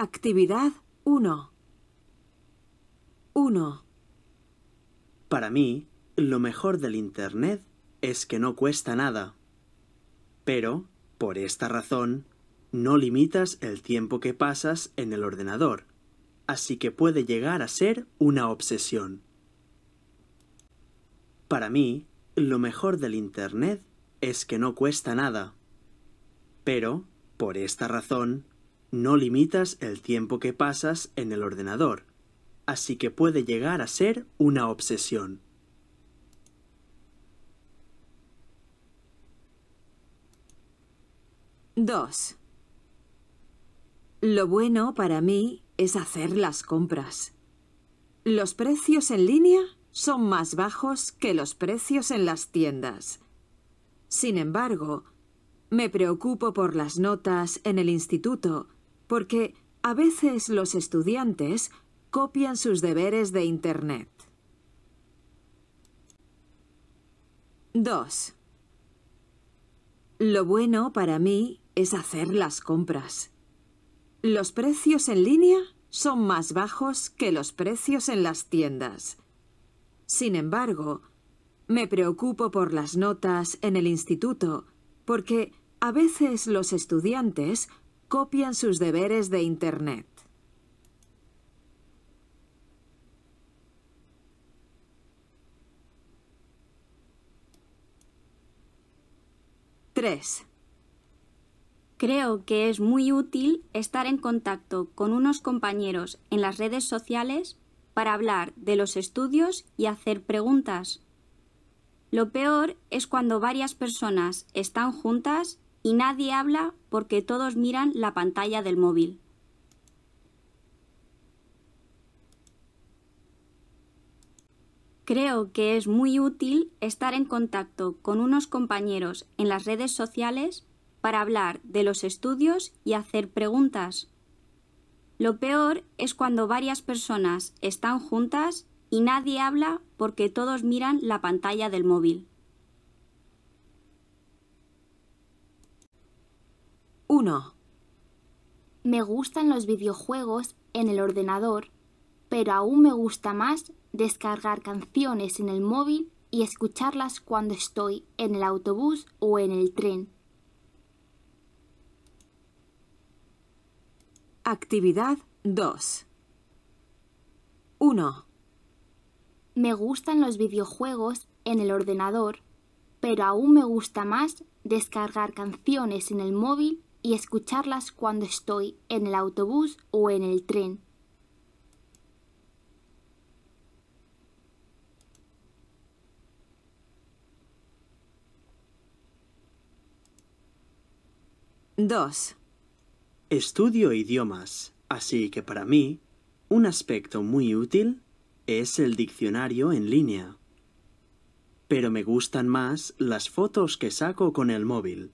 Actividad 1. 1. Para mí, lo mejor del Internet es que no cuesta nada. Pero, por esta razón, no limitas el tiempo que pasas en el ordenador, así que puede llegar a ser una obsesión. Para mí, lo mejor del Internet es que no cuesta nada. Pero, por esta razón, no limitas el tiempo que pasas en el ordenador, así que puede llegar a ser una obsesión. Dos. Lo bueno para mí es hacer las compras. Los precios en línea son más bajos que los precios en las tiendas. Sin embargo, me preocupo por las notas en el instituto porque a veces los estudiantes copian sus deberes de Internet. 2. Lo bueno para mí es hacer las compras. Los precios en línea son más bajos que los precios en las tiendas. Sin embargo, me preocupo por las notas en el instituto porque a veces los estudiantes copian sus deberes de Internet. 3. Creo que es muy útil estar en contacto con unos compañeros en las redes sociales para hablar de los estudios y hacer preguntas. Lo peor es cuando varias personas están juntas y nadie habla porque todos miran la pantalla del móvil. Creo que es muy útil estar en contacto con unos compañeros en las redes sociales para hablar de los estudios y hacer preguntas. Lo peor es cuando varias personas están juntas y nadie habla porque todos miran la pantalla del móvil. 1. Me gustan los videojuegos en el ordenador, pero aún me gusta más descargar canciones en el móvil y escucharlas cuando estoy en el autobús o en el tren. Actividad 2. 1. Me gustan los videojuegos en el ordenador, pero aún me gusta más descargar canciones en el móvil y escucharlas cuando estoy en el autobús o en el tren. 2. Estudio idiomas, así que para mí, un aspecto muy útil es el diccionario en línea. Pero me gustan más las fotos que saco con el móvil.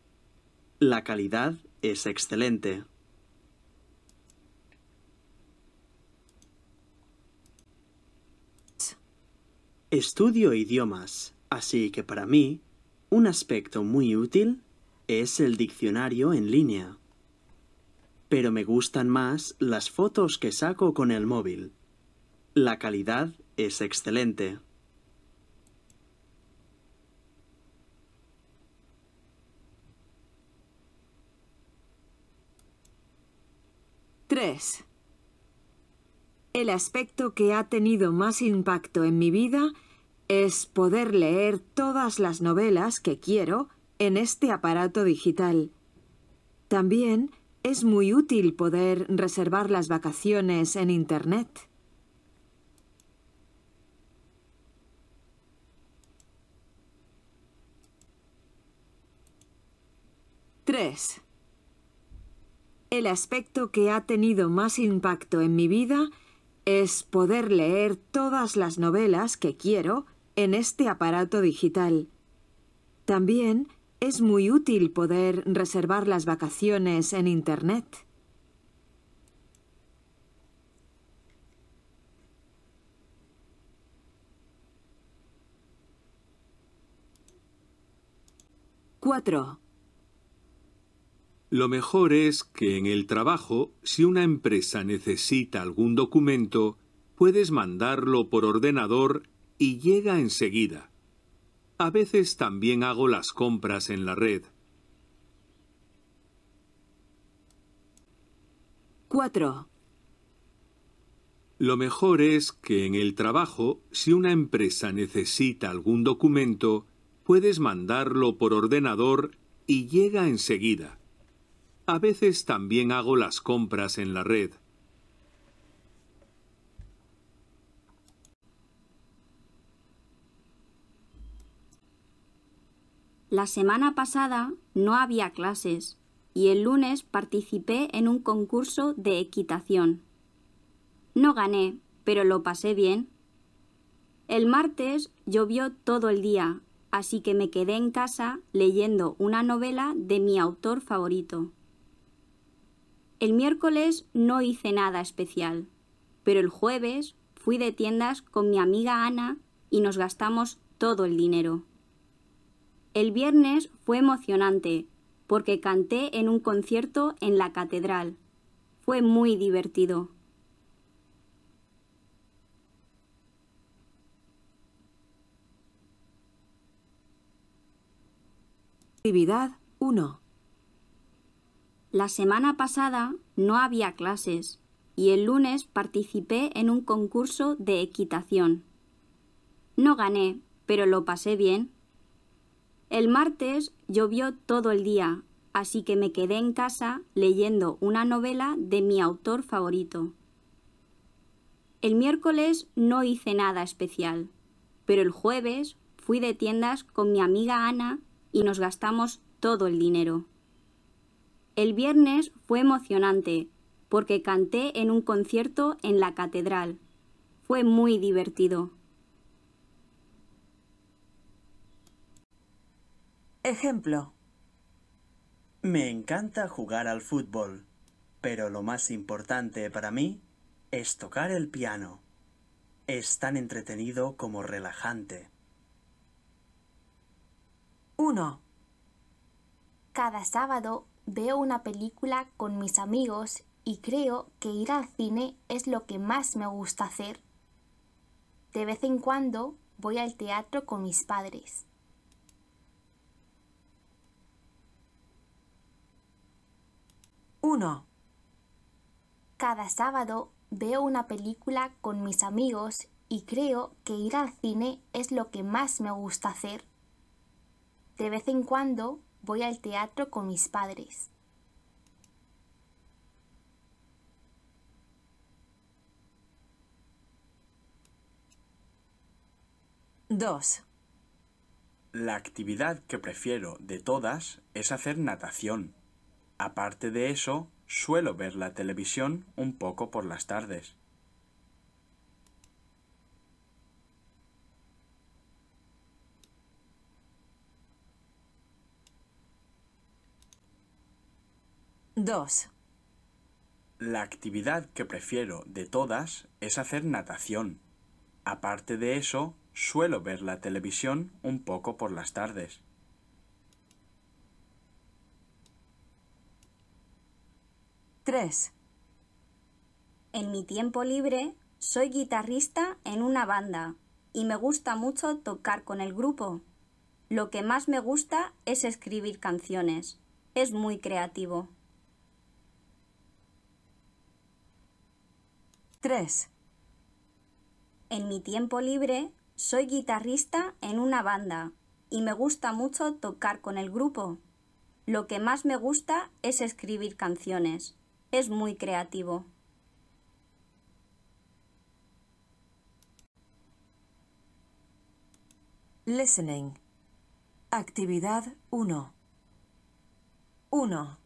La calidad es excelente. Estudio idiomas, así que para mí, un aspecto muy útil es el diccionario en línea. Pero me gustan más las fotos que saco con el móvil. La calidad es excelente. 3. El aspecto que ha tenido más impacto en mi vida es poder leer todas las novelas que quiero en este aparato digital. También es muy útil poder reservar las vacaciones en Internet. 3. El aspecto que ha tenido más impacto en mi vida es poder leer todas las novelas que quiero en este aparato digital. También es muy útil poder reservar las vacaciones en Internet. 4. Lo mejor es que en el trabajo, si una empresa necesita algún documento, puedes mandarlo por ordenador y llega enseguida. A veces también hago las compras en la red. 4. Lo mejor es que en el trabajo, si una empresa necesita algún documento, puedes mandarlo por ordenador y llega enseguida. A veces también hago las compras en la red. La semana pasada no había clases y el lunes participé en un concurso de equitación. No gané, pero lo pasé bien. El martes llovió todo el día, así que me quedé en casa leyendo una novela de mi autor favorito. El miércoles no hice nada especial, pero el jueves fui de tiendas con mi amiga Ana y nos gastamos todo el dinero. El viernes fue emocionante porque canté en un concierto en la catedral. Fue muy divertido. Actividad 1. La semana pasada no había clases y el lunes participé en un concurso de equitación. No gané, pero lo pasé bien. El martes llovió todo el día, así que me quedé en casa leyendo una novela de mi autor favorito. El miércoles no hice nada especial, pero el jueves fui de tiendas con mi amiga Ana y nos gastamos todo el dinero. El viernes fue emocionante porque canté en un concierto en la catedral. Fue muy divertido. Ejemplo. Me encanta jugar al fútbol, pero lo más importante para mí es tocar el piano. Es tan entretenido como relajante. 1. Cada sábado veo una película con mis amigos y creo que ir al cine es lo que más me gusta hacer. De vez en cuando voy al teatro con mis padres. 1. Cada sábado veo una película con mis amigos y creo que ir al cine es lo que más me gusta hacer. De vez en cuando Voy al teatro con mis padres. 2. La actividad que prefiero de todas es hacer natación. Aparte de eso, suelo ver la televisión un poco por las tardes. 2. La actividad que prefiero de todas es hacer natación. Aparte de eso, suelo ver la televisión un poco por las tardes. 3. En mi tiempo libre soy guitarrista en una banda y me gusta mucho tocar con el grupo. Lo que más me gusta es escribir canciones. Es muy creativo. 3. En mi tiempo libre soy guitarrista en una banda y me gusta mucho tocar con el grupo. Lo que más me gusta es escribir canciones. Es muy creativo. Listening. Actividad 1. 1.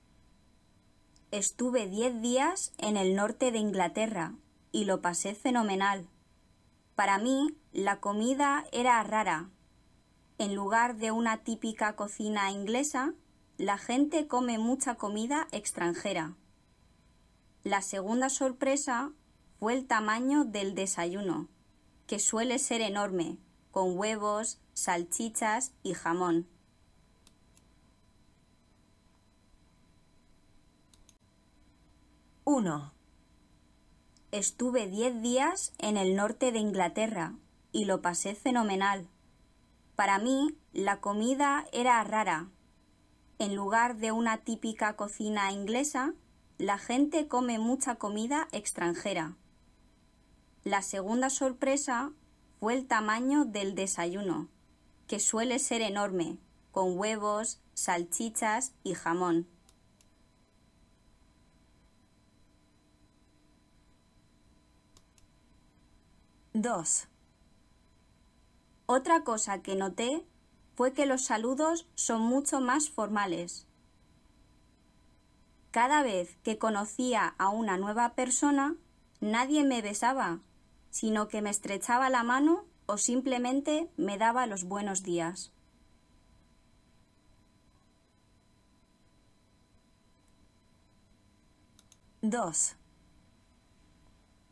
Estuve 10 días en el norte de Inglaterra y lo pasé fenomenal. Para mí, la comida era rara. En lugar de una típica cocina inglesa, la gente come mucha comida extranjera. La segunda sorpresa fue el tamaño del desayuno, que suele ser enorme, con huevos, salchichas y jamón. 1. Estuve diez días en el norte de Inglaterra y lo pasé fenomenal. Para mí, la comida era rara. En lugar de una típica cocina inglesa, la gente come mucha comida extranjera. La segunda sorpresa fue el tamaño del desayuno, que suele ser enorme, con huevos, salchichas y jamón. 2. Otra cosa que noté fue que los saludos son mucho más formales. Cada vez que conocía a una nueva persona, nadie me besaba, sino que me estrechaba la mano o simplemente me daba los buenos días. 2.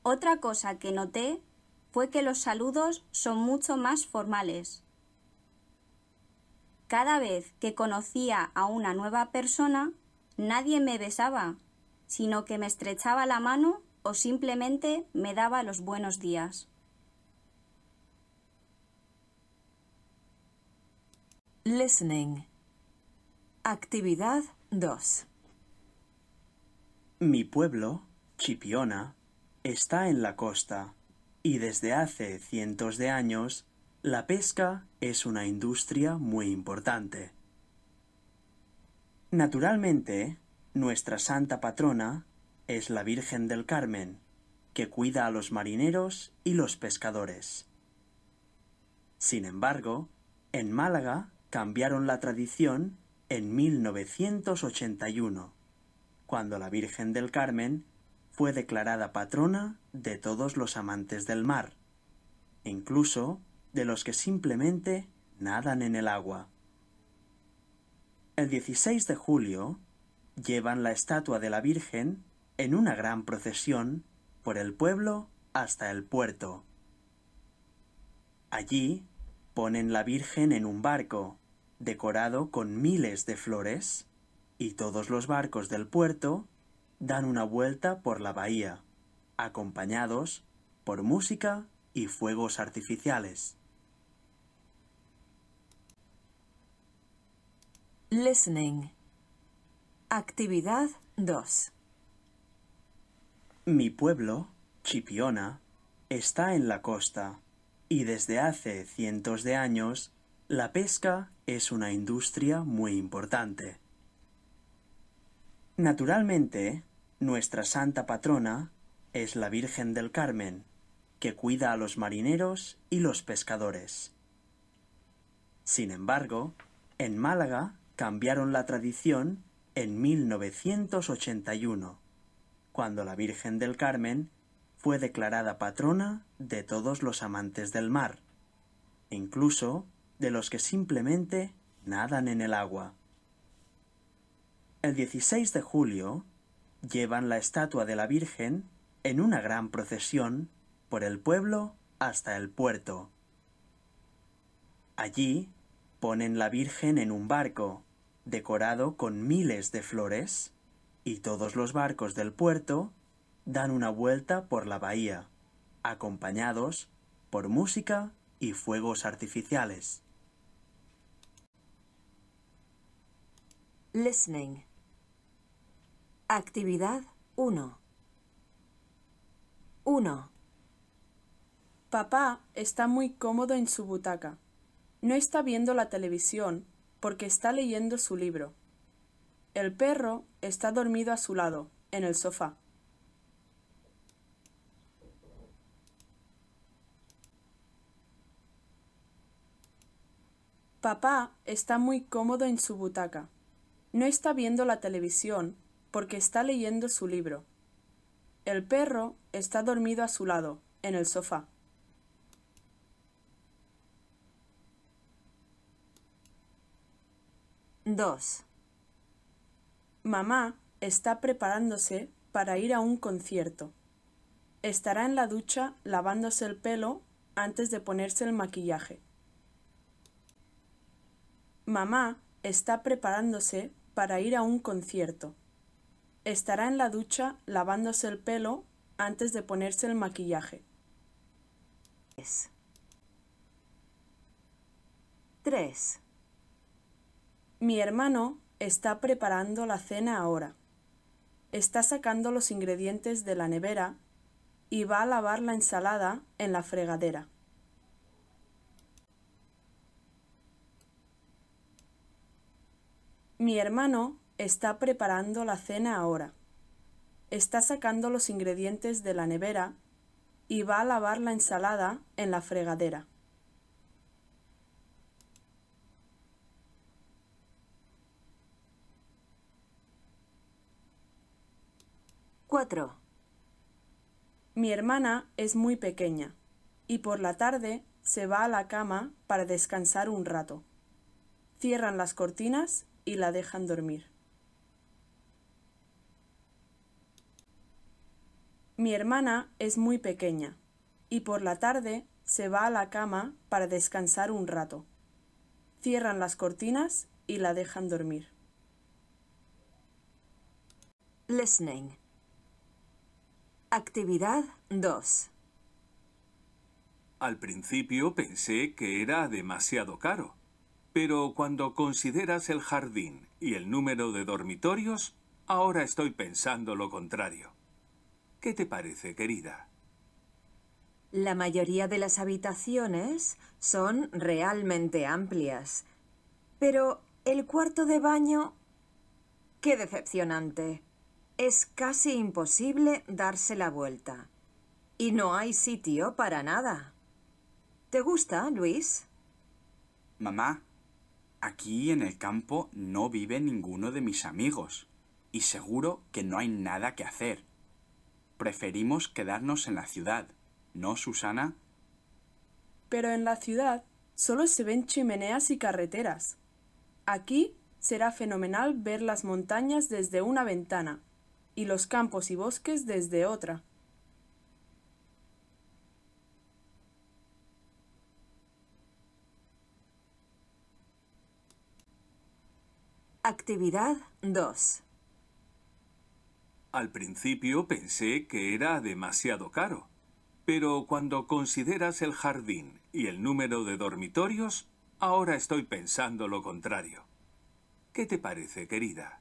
Otra cosa que noté fue que los saludos son mucho más formales. Cada vez que conocía a una nueva persona, nadie me besaba, sino que me estrechaba la mano o simplemente me daba los buenos días. Listening. Actividad 2. Mi pueblo, Chipiona, está en la costa y desde hace cientos de años, la pesca es una industria muy importante. Naturalmente, nuestra santa patrona es la Virgen del Carmen, que cuida a los marineros y los pescadores. Sin embargo, en Málaga cambiaron la tradición en 1981, cuando la Virgen del Carmen fue declarada patrona de todos los amantes del mar, incluso de los que simplemente nadan en el agua. El 16 de julio llevan la estatua de la Virgen en una gran procesión por el pueblo hasta el puerto. Allí ponen la Virgen en un barco, decorado con miles de flores, y todos los barcos del puerto dan una vuelta por la bahía, acompañados por música y fuegos artificiales. Listening. Actividad 2. Mi pueblo, Chipiona, está en la costa y desde hace cientos de años la pesca es una industria muy importante. Naturalmente, nuestra santa patrona es la Virgen del Carmen, que cuida a los marineros y los pescadores. Sin embargo, en Málaga cambiaron la tradición en 1981, cuando la Virgen del Carmen fue declarada patrona de todos los amantes del mar, incluso de los que simplemente nadan en el agua. El 16 de julio llevan la estatua de la Virgen en una gran procesión por el pueblo hasta el puerto. Allí ponen la Virgen en un barco, decorado con miles de flores, y todos los barcos del puerto dan una vuelta por la bahía, acompañados por música y fuegos artificiales. Listening. Actividad 1. 1. Papá está muy cómodo en su butaca. No está viendo la televisión porque está leyendo su libro. El perro está dormido a su lado, en el sofá. Papá está muy cómodo en su butaca. No está viendo la televisión porque está leyendo su libro. El perro está dormido a su lado, en el sofá. 2. Mamá está preparándose para ir a un concierto. Estará en la ducha lavándose el pelo antes de ponerse el maquillaje. Mamá está preparándose para ir a un concierto. Estará en la ducha lavándose el pelo antes de ponerse el maquillaje. 3. Mi hermano está preparando la cena ahora. Está sacando los ingredientes de la nevera y va a lavar la ensalada en la fregadera. Mi hermano Está preparando la cena ahora. Está sacando los ingredientes de la nevera y va a lavar la ensalada en la fregadera. 4. Mi hermana es muy pequeña y por la tarde se va a la cama para descansar un rato. Cierran las cortinas y la dejan dormir. Mi hermana es muy pequeña y por la tarde se va a la cama para descansar un rato. Cierran las cortinas y la dejan dormir. Listening. Actividad 2. Al principio pensé que era demasiado caro, pero cuando consideras el jardín y el número de dormitorios, ahora estoy pensando lo contrario. ¿Qué te parece, querida? La mayoría de las habitaciones son realmente amplias, pero el cuarto de baño... ¡Qué decepcionante! Es casi imposible darse la vuelta. Y no hay sitio para nada. ¿Te gusta, Luis? Mamá, aquí en el campo no vive ninguno de mis amigos. Y seguro que no hay nada que hacer. Preferimos quedarnos en la ciudad, ¿no, Susana? Pero en la ciudad solo se ven chimeneas y carreteras. Aquí será fenomenal ver las montañas desde una ventana y los campos y bosques desde otra. Actividad 2. Al principio pensé que era demasiado caro, pero cuando consideras el jardín y el número de dormitorios, ahora estoy pensando lo contrario. ¿Qué te parece, querida?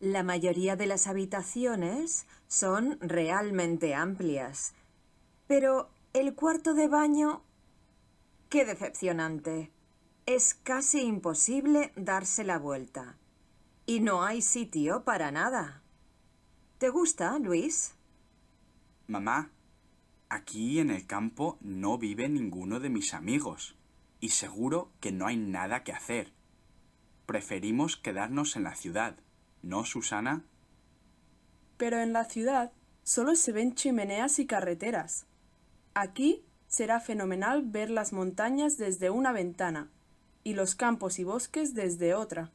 La mayoría de las habitaciones son realmente amplias, pero el cuarto de baño... ¡Qué decepcionante! Es casi imposible darse la vuelta. Y no hay sitio para nada. ¿Te gusta, Luis? Mamá, aquí en el campo no vive ninguno de mis amigos y seguro que no hay nada que hacer. Preferimos quedarnos en la ciudad, ¿no, Susana? Pero en la ciudad solo se ven chimeneas y carreteras. Aquí será fenomenal ver las montañas desde una ventana y los campos y bosques desde otra.